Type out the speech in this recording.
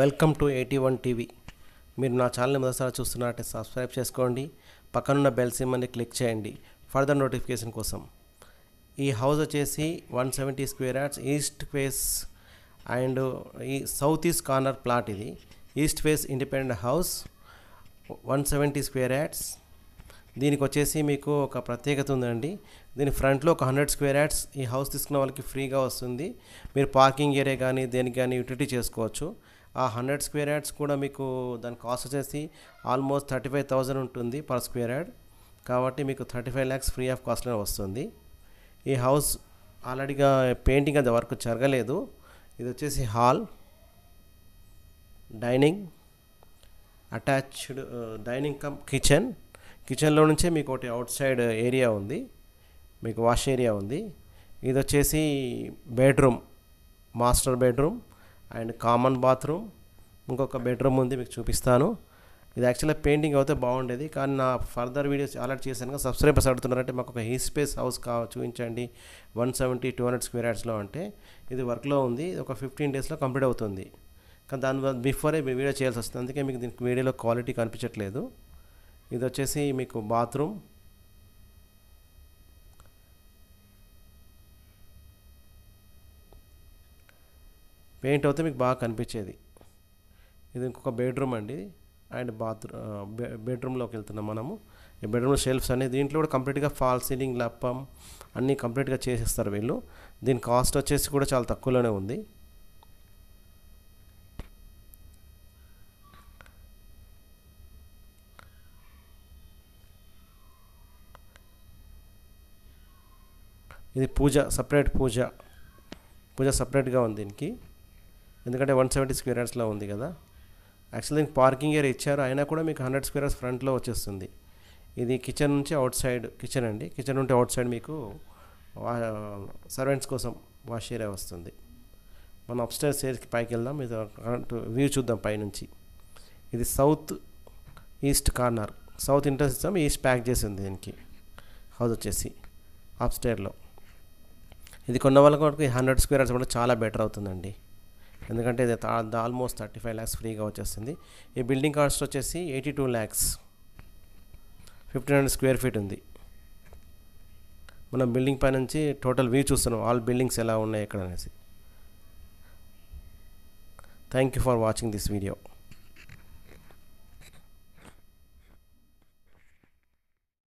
welcome to eighty one TV మీరు నా ఛానల్ని మొదటిసారి చూస్తున్నట్టే సబ్స్క్రైబ్ చేసుకోండి పక్కనున్న బెల్ సిమ్మని క్లిక్ చేయండి ఫర్దర్ నోటిఫికేషన్ కోసం ఈ హౌస్ వచ్చేసి one seventy square yards east face and ఈ సౌత్ ఈస్ట్ కార్నర్ ప్లాట్ ఇది east face independent house one seventy square yards దీనికి వచ్చేసి మీకు ఒక ప్రత్యేకత ఉందండి దీని ఫ్రంట్లో ఒక హండ్రెడ్ స్క్వేర్ యాడ్స్ ఈ హౌస్ తీసుకున్న వాళ్ళకి ఫ్రీగా వస్తుంది మీరు పార్కింగ్ ఏరియా కానీ దేనికి కానీ యూటిలిటీ చేసుకోవచ్చు ఆ హండ్రెడ్ స్క్వేర్ యాడ్స్ కూడా మీకు దాని కాస్ట్ వచ్చేసి ఆల్మోస్ట్ థర్టీ ఫైవ్ థౌజండ్ ఉంటుంది పర్ స్క్వేర్ యాడ్ కాబట్టి మీకు thirty five lakhs free of కాస్ట్లో వస్తుంది ఈ హౌస్ ఆల్రెడీగా పెయింటింగ్ అది వర్క్ జరగలేదు ఇది వచ్చేసి hall dining attached dining cum kitchen కిచెన్లో నుంచే మీకు ఒకటి అవుట్ సైడ్ ఏరియా ఉంది మీకు వాష్ ఏరియా ఉంది ఇది వచ్చేసి bedroom master bedroom and common bathroom ఇంకొక బెడ్రూమ్ ఉంది మీకు చూపిస్తాను ఇది యాక్చువల్గా పెయింటింగ్ అయితే బాగుండేది కానీ నా ఫర్దర్ వీడియోస్ అలర్ట్ చేశాను సబ్స్క్రైబర్స్ అడుగుతున్నారంటే మాకు ఒక హీ స్పేస్ హౌస్ కా చూపించండి one seventy two hundred square యార్డ్స్లో అంటే ఇది వర్క్లో ఉంది ఒక ఫిఫ్టీన్ డేస్లో కంప్లీట్ అవుతుంది కానీ దాని బిఫోరే వీడియో చేయాల్సి వస్తుంది అందుకే మీకు దీనికి వీడియోలో క్వాలిటీ కనిపించట్లేదు ఇది వచ్చేసి మీకు బాత్రూమ్ పెయింట్ అవుతే మీకు బాగా కనిపించేది ఇది ఇంకొక బెడ్రూమ్ అండి అండ్ బాత్రూమ్ బెడ్రూమ్లోకి వెళ్తున్నాం మనము ఈ బెడ్రూమ్ షెల్ఫ్స్ అనేది దీంట్లో కూడా కంప్లీట్గా ఫాల్ సీలింగ్ లప్పం అన్నీ కంప్లీట్గా చేసేస్తారు వీళ్ళు దీని కాస్ట్ వచ్చేసి కూడా చాలా తక్కువలోనే ఉంది ఇది పూజ సపరేట్ పూజ పూజ సపరేట్గా ఉంది దీనికి ఎందుకంటే వన్ సెవెంటీ స్క్వేర్ యార్డ్స్లో ఉంది కదా యాక్చువల్ దీనికి పార్కింగ్ ఏరియా ఇచ్చారు అయినా కూడా మీకు హండ్రెడ్ స్క్వేర్ యార్డ్స్ ఫ్రంట్లో వచ్చేస్తుంది ఇది కిచెన్ నుంచి అవుట్ సైడ్ కిచెన్ అండి కిచెన్ ఉంటే అవుట్ సైడ్ మీకు సర్వెంట్స్ కోసం వాష్ ఏరియా వస్తుంది మనం అప్స్టైర్ స్టేజ్కి పైకి వెళ్దాం ఇది వ్యూ చూద్దాం పైనుంచి ఇది south east corner south interest ఇస్తాం ఈస్ట్ ప్యాక్ చేసింది దీనికి హౌస్ వచ్చేసి అప్స్టైర్లో ఇది కొన్న వాళ్ళకి హండ్రెడ్ స్క్వేర్ యార్డ్స్ కూడా చాలా బెటర్ అవుతుందండి ఎందుకంటే ఇది ఆల్మోస్ట్ థర్టీ ఫైవ్ ల్యాక్స్ ఫ్రీగా వచ్చేస్తుంది ఈ బిల్డింగ్ కాస్ట్ వచ్చేసి eighty two lakhs fifteen hundred square feet ఉంది మనం బిల్డింగ్ పై నుంచి టోటల్ వ్యూ చూస్తున్నాం ఆల్ బిల్డింగ్స్ ఎలా ఉన్నాయి ఎక్కడ అనేసి thank you for watching this video